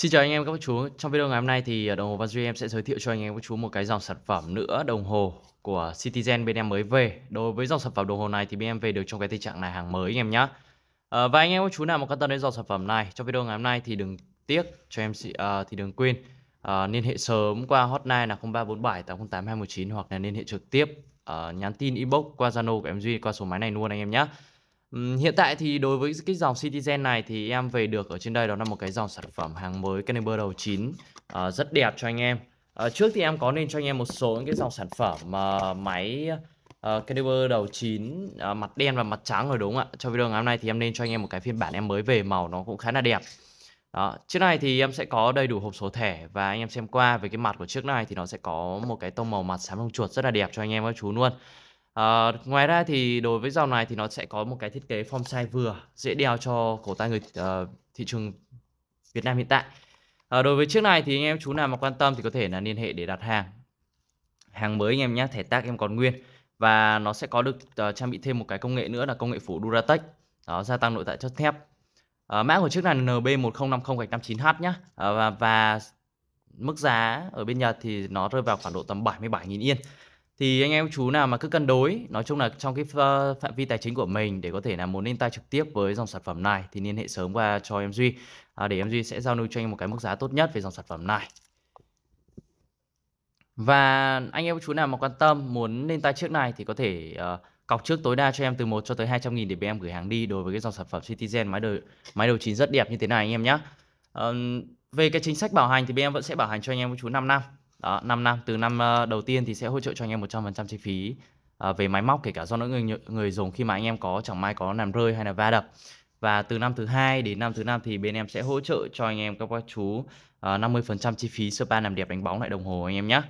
Xin chào anh em các bác chú. Trong video ngày hôm nay thì à, đồng hồ duy em sẽ giới thiệu cho anh em các chú một cái dòng sản phẩm nữa đồng hồ của Citizen bên em mới về. Đối với dòng sản phẩm đồng hồ này thì bên em về được trong cái tình trạng này hàng mới anh em nhé. À, ờ, và anh em các chú nào mà quan tâm đến dòng sản phẩm này trong video ngày hôm nay thì đừng tiếc cho em uh, thì đừng quên uh, liên hệ sớm qua hotline là 0347 808 219 hoặc là liên hệ trực tiếp uh, nhắn tin inbox qua Zalo của em Duy qua số máy này luôn anh em nhé hiện tại thì đối với cái dòng Citizen này thì em về được ở trên đây đó là một cái dòng sản phẩm hàng mới caliber đầu chín ờ, rất đẹp cho anh em. Ờ, trước thì em có nên cho anh em một số những cái dòng sản phẩm uh, máy uh, ờ, caliber đầu chín uh, mặt đen và mặt trắng rồi đúng không ạ? Cho video ngày hôm nay thì em nên cho anh em một cái phiên bản em mới về màu nó cũng khá là đẹp. Đó, chiếc này thì em sẽ có đầy đủ hộp số thẻ và anh em xem qua về cái mặt của chiếc này thì nó sẽ có một cái tông màu mặt xám lông chuột rất là đẹp cho anh em các chú luôn. À, ngoài ra thì đối với dòng này thì nó sẽ có một cái thiết kế form size vừa, dễ đeo cho cổ tay người uh, thị trường Việt Nam hiện tại. À, đối với chiếc này thì anh em chú nào mà quan tâm thì có thể là liên hệ để đặt hàng. Hàng mới anh em nhé, thẻ tác em còn nguyên và nó sẽ có được uh, trang bị thêm một cái công nghệ nữa là công nghệ phủ Duratec. Đó, gia tăng nội tại chất thép. À, mã của chiếc này là NB1050-59H nhé. À, và, và mức giá ở bên Nhật thì nó rơi vào khoảng độ tầm 77.000 yên thì anh em chú nào mà cứ cân đối nói chung là trong cái ờ, phạm vi tài chính của mình để có thể là muốn lên tay trực tiếp với dòng sản phẩm này thì liên hệ sớm qua cho em Duy à, để em Duy sẽ giao lưu cho anh một cái mức giá tốt nhất về dòng sản phẩm này và anh em chú nào mà quan tâm muốn lên tay trước này thì có thể uh, cọc trước tối đa cho em từ 1 cho tới 200 nghìn để bên em gửi hàng đi đối với cái dòng sản phẩm Citizen máy đầu máy đầu chín rất đẹp như thế này anh em nhé. Uh, về cái chính sách bảo hành thì bên em vẫn sẽ bảo hành cho anh em chú 5 năm. Đó, 5 năm từ năm ờ, đầu tiên thì sẽ hỗ trợ cho anh em 100% chi phí à, về máy móc kể cả do những người người dùng khi mà anh em có chẳng may có làm rơi hay là va đập. Và từ năm thứ hai đến năm thứ năm thì bên em sẽ hỗ trợ cho anh em các bác chú uh, ờ, 50% chi phí spa làm đẹp đánh bóng lại đồng hồ anh em nhé.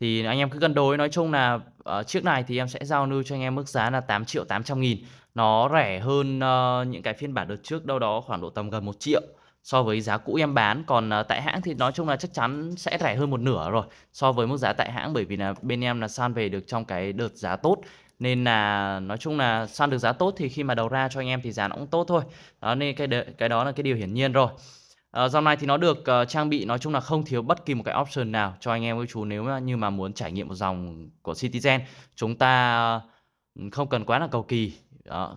Thì anh em cứ cân đối nói chung là uh, chiếc này thì em sẽ giao lưu cho anh em mức giá là 8 triệu 800 nghìn. Nó rẻ hơn uh, những cái phiên bản đợt trước đâu đó khoảng độ tầm gần 1 triệu so với giá cũ em bán còn à, tại hãng thì nói chung là chắc chắn sẽ rẻ hơn một nửa rồi so với mức giá tại hãng bởi vì là bên em là san về được trong cái đợt giá tốt nên là nói chung là san được giá tốt thì khi mà đầu ra cho anh em thì giá nó cũng tốt thôi đó nên cái cái đó là cái điều hiển nhiên rồi à, dòng này thì nó được uh, trang bị nói chung là không thiếu bất kỳ một cái option nào cho anh em với chú nếu như mà muốn trải nghiệm một dòng của Citizen chúng ta ừ, không cần quá là cầu kỳ đó,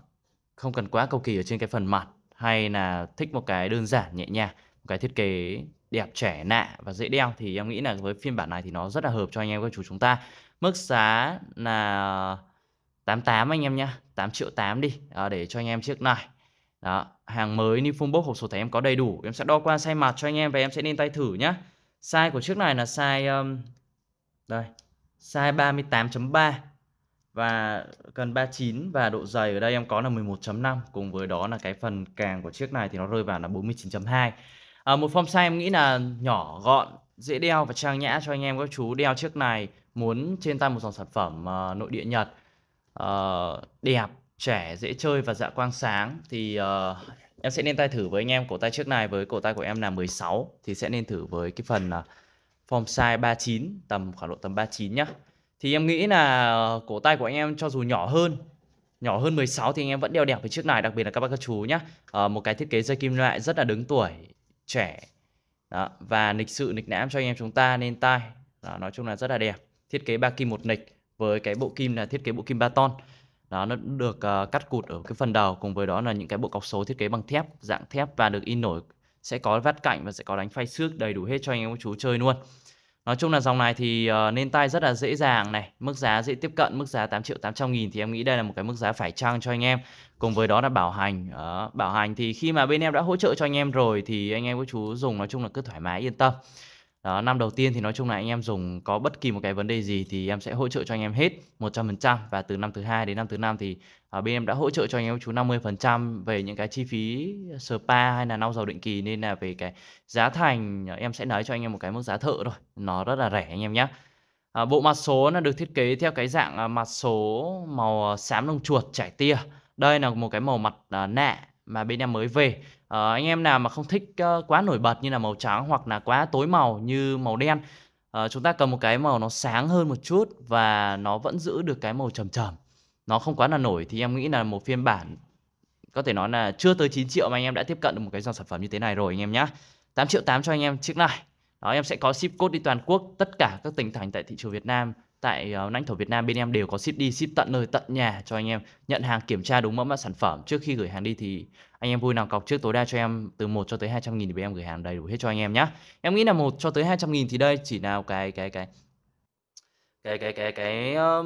không cần quá cầu kỳ ở trên cái phần mặt hay là thích một cái đơn giản nhẹ nhàng một cái thiết kế đẹp trẻ nạ và dễ đeo thì em nghĩ là với phiên bản này thì nó rất là hợp cho anh em các chủ chúng ta mức giá là 88 anh em nhá 8 triệu 8 đi à, để cho anh em chiếc này đó hàng mới như phun bốc hộp số thẻ em có đầy đủ em sẽ đo qua size mặt cho anh em và em sẽ lên tay thử nhá size của chiếc này là size um, đây size 38.3 và cần 39 và độ dày ở đây em có là 11.5 cùng với đó là cái phần càng của chiếc này thì nó rơi vào là 49.2 à, một form size em nghĩ là nhỏ gọn dễ đeo và trang nhã cho anh em các chú đeo chiếc này muốn trên tay một dòng sản phẩm uh, nội địa Nhật uh, đẹp trẻ dễ chơi và dạ quang sáng thì uh, em sẽ nên tay thử với anh em cổ tay chiếc này với cổ tay của em là 16 thì sẽ nên thử với cái phần uh, form size 39 tầm khoảng độ tầm 39 nhá thì em nghĩ là cổ tay của anh em cho dù nhỏ hơn Nhỏ hơn 16 thì anh em vẫn đeo đẹp với chiếc này Đặc biệt là các bác các chú nhé à, ờ, Một cái thiết kế dây kim loại rất là đứng tuổi Trẻ Đó. Và lịch sự nịch nãm cho anh em chúng ta nên tai Đó, Nói chung là rất là đẹp Thiết kế ba kim một nịch Với cái bộ kim là thiết kế bộ kim ba ton đó nó được uh, cắt cụt ở cái phần đầu cùng với đó là những cái bộ cọc số thiết kế bằng thép dạng thép và được in nổi sẽ có vát cạnh và sẽ có đánh phay xước đầy đủ hết cho anh em chú chơi luôn Nói chung là dòng này thì uh, ờ, lên tay rất là dễ dàng này, mức giá dễ tiếp cận, mức giá 8 triệu 800 nghìn thì em nghĩ đây là một cái mức giá phải chăng cho anh em. Cùng với đó là bảo hành, uh, bảo hành thì khi mà bên em đã hỗ trợ cho anh em rồi thì anh em cô chú dùng nói chung là cứ thoải mái yên tâm. Đó, năm đầu tiên thì nói chung là anh em dùng có bất kỳ một cái vấn đề gì thì em sẽ hỗ trợ cho anh em hết 100% và từ năm thứ hai đến năm thứ năm thì ở à, bên em đã hỗ trợ cho anh em chú 50% về những cái chi phí spa hay là lau dầu định kỳ nên là về cái giá thành à, em sẽ nói cho anh em một cái mức giá thợ thôi. Nó rất là rẻ anh em nhé. À, bộ mặt số nó được thiết kế theo cái dạng à, mặt số màu xám lông chuột chải tia. Đây là một cái màu mặt nạ mà bên em mới về Ờ, anh em nào mà không thích uh, quá nổi bật như là màu trắng hoặc là quá tối màu như màu đen ờ, chúng ta cần một cái màu nó sáng hơn một chút và nó vẫn giữ được cái màu trầm trầm nó không quá là nổi thì em nghĩ là một phiên bản có thể nói là chưa tới 9 triệu mà anh em đã tiếp cận được một cái dòng sản phẩm như thế này rồi anh em nhé 8 triệu 8 cho anh em chiếc này đó em sẽ có ship code đi toàn quốc tất cả các tỉnh thành tại thị trường Việt Nam tại ờ, lãnh thổ Việt Nam bên em đều có ship đi ship tận nơi tận nhà cho anh em nhận hàng kiểm tra đúng mẫu mã sản phẩm trước khi gửi hàng đi thì anh em vui nào cọc trước tối đa cho em từ 1 cho tới 200 nghìn thì bên em gửi hàng đầy đủ hết cho anh em nhé em nghĩ là 1 cho tới 200 nghìn thì đây chỉ là cái cái cái cái cái cái cái um,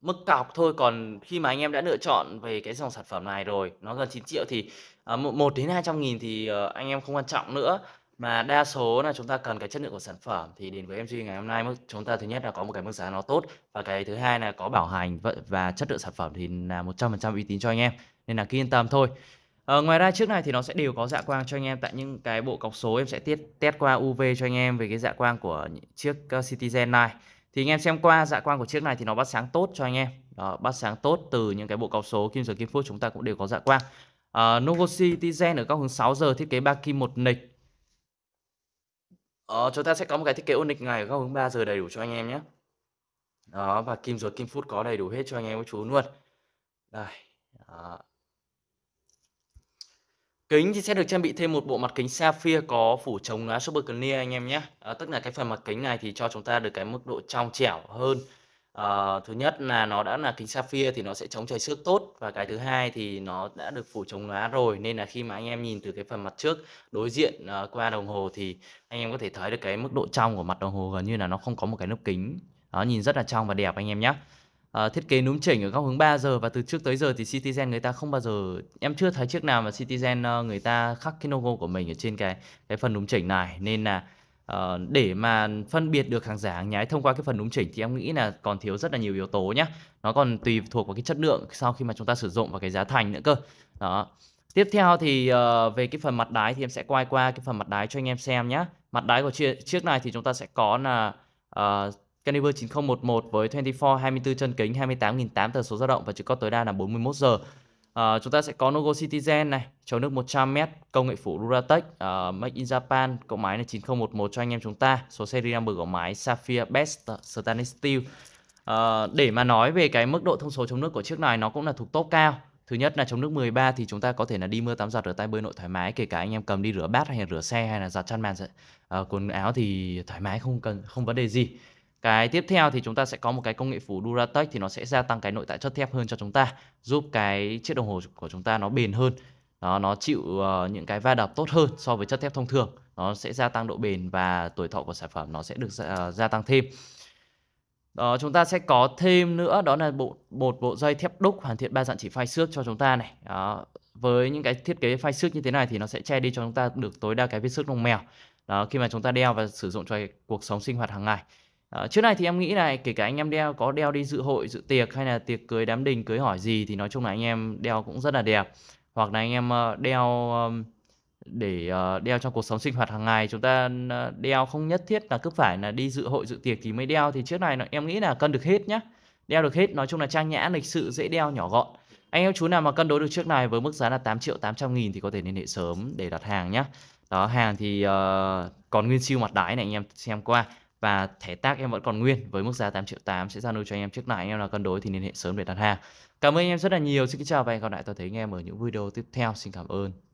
mức cọc thôi còn khi mà anh em đã lựa chọn về cái dòng sản phẩm này rồi nó gần 9 triệu thì uh, ờ, 1 đến 200 nghìn thì uh, anh em không quan trọng nữa mà đa số là chúng ta cần cái chất lượng của sản phẩm, thì đến với MG ngày hôm nay mức chúng ta thứ nhất là có một cái mức giá nó tốt, và cái thứ hai là có bảo hành và chất lượng sản phẩm thì nà 100% uy tín cho anh em, nên là cứ yên tâm thôi. Ờ, ngoài ra trước này thì nó sẽ đều có dạ quang cho anh em tại những cái bộ cọc số em sẽ tiết test qua UV cho anh em về cái dạ quang của chiếc ờ, Citizen này. Thì anh em xem qua dạ quang của chiếc này thì nó bắt sáng tốt cho anh em. Đó, bắt sáng tốt từ những cái bộ cọc số kim giờ kim phút chúng ta cũng đều có dạ quang. Uh, Novo Citizen ở góc hướng 6 giờ thiết kế ba kim một nịch Ờ, chúng ta sẽ có một cái thiết kế ôn này ở góc hướng 3 giờ đầy đủ cho anh em nhé. Đó, và kim ruột kim phút có đầy đủ hết cho anh em các chú luôn. Đây. Đó. Kính thì sẽ được trang bị thêm một bộ mặt kính sapphire có phủ chống lá super clear anh em nhé. À, tức là cái phần mặt kính này thì cho chúng ta được cái mức độ trong trẻo hơn Uh, thứ nhất là nó đã là kính sapphire thì nó sẽ chống trời xước tốt và cái thứ hai thì nó đã được phủ chống lá rồi nên là khi mà anh em nhìn từ cái phần mặt trước đối diện uh, qua đồng hồ thì anh em có thể thấy được cái mức độ trong của mặt đồng hồ gần như là nó không có một cái lớp kính đó nhìn rất là trong và đẹp anh em nhé uh, ờ, thiết kế núm chỉnh ở góc hướng 3 giờ và từ trước tới giờ thì Citizen người ta không bao giờ em chưa thấy chiếc nào mà Citizen uh, người ta khắc cái logo của mình ở trên cái cái phần núm chỉnh này nên là Ờ, để mà phân biệt được hàng giả hàng nhái thông qua cái phần đúng chỉnh thì em nghĩ là còn thiếu rất là nhiều yếu tố nhé nó còn tùy thuộc vào cái chất lượng sau khi mà chúng ta sử dụng và cái giá thành nữa cơ đó tiếp theo thì uh, về cái phần mặt đáy thì em sẽ quay qua cái phần mặt đáy cho anh em xem nhé mặt đáy của chiếc, này thì chúng ta sẽ có là uh, Caliber 9011 với 24 24 chân kính 28.800 tần số dao động và chỉ có tối đa là 41 giờ À, chúng ta sẽ có logo Citizen này, chấu nước 100m, công nghệ phủ Duratec, uh, ờ, Make in Japan, cỗ máy là 9011 cho anh em chúng ta, số series number của máy Sapphire Best Stainless Steel. À, để mà nói về cái mức độ thông số chống nước của chiếc này nó cũng là thuộc top cao. Thứ nhất là chống nước 13 thì chúng ta có thể là đi mưa tắm giặt rửa tay bơi nội thoải mái kể cả anh em cầm đi rửa bát hay rửa xe hay là giặt chăn màn uh, quần áo thì thoải mái không cần không vấn đề gì. Cái tiếp theo thì chúng ta sẽ có một cái công nghệ phủ Duratec thì nó sẽ gia tăng cái nội tại chất thép hơn cho chúng ta, giúp cái chiếc đồng hồ của chúng ta nó bền hơn. Đó, nó chịu uh, những cái va đập tốt hơn so với chất thép thông thường. Nó sẽ gia tăng độ bền và tuổi thọ của sản phẩm nó sẽ được uh, gia tăng thêm. Đó, chúng ta sẽ có thêm nữa đó là bộ một bộ dây thép đúc hoàn thiện ba dạng chỉ phai xước cho chúng ta này. Đó, với những cái thiết kế phai xước như thế này thì nó sẽ che đi cho chúng ta được tối đa cái vết xước lông mèo. Đó, khi mà chúng ta đeo và sử dụng cho cuộc sống sinh hoạt hàng ngày. À, trước này thì em nghĩ này, kể cả anh em đeo có đeo đi dự hội, dự tiệc hay là tiệc cưới đám đình, cưới hỏi gì thì nói chung là anh em đeo cũng rất là đẹp. Hoặc là anh em ờ, đeo để ờ, đeo trong cuộc sống sinh hoạt hàng ngày chúng ta đeo không nhất thiết là cứ phải là đi dự hội dự tiệc thì mới đeo thì trước này em nghĩ là cân được hết nhá đeo được hết nói chung là trang nhã lịch sự dễ đeo nhỏ gọn anh em chú nào mà cân đối được trước này với mức giá là 8 triệu 800 nghìn thì có thể liên hệ sớm để đặt hàng nhá đó hàng thì uh, còn nguyên siêu mặt đáy này anh em xem qua và thẻ tác em vẫn còn nguyên với mức giá 8 triệu 8 sẽ giao lưu cho anh em trước này anh em nào cân đối thì liên hệ sớm để đặt hàng. Cảm ơn anh em rất là nhiều. Xin kính chào và hẹn gặp lại tôi thấy anh em ở những video tiếp theo. Xin cảm ơn.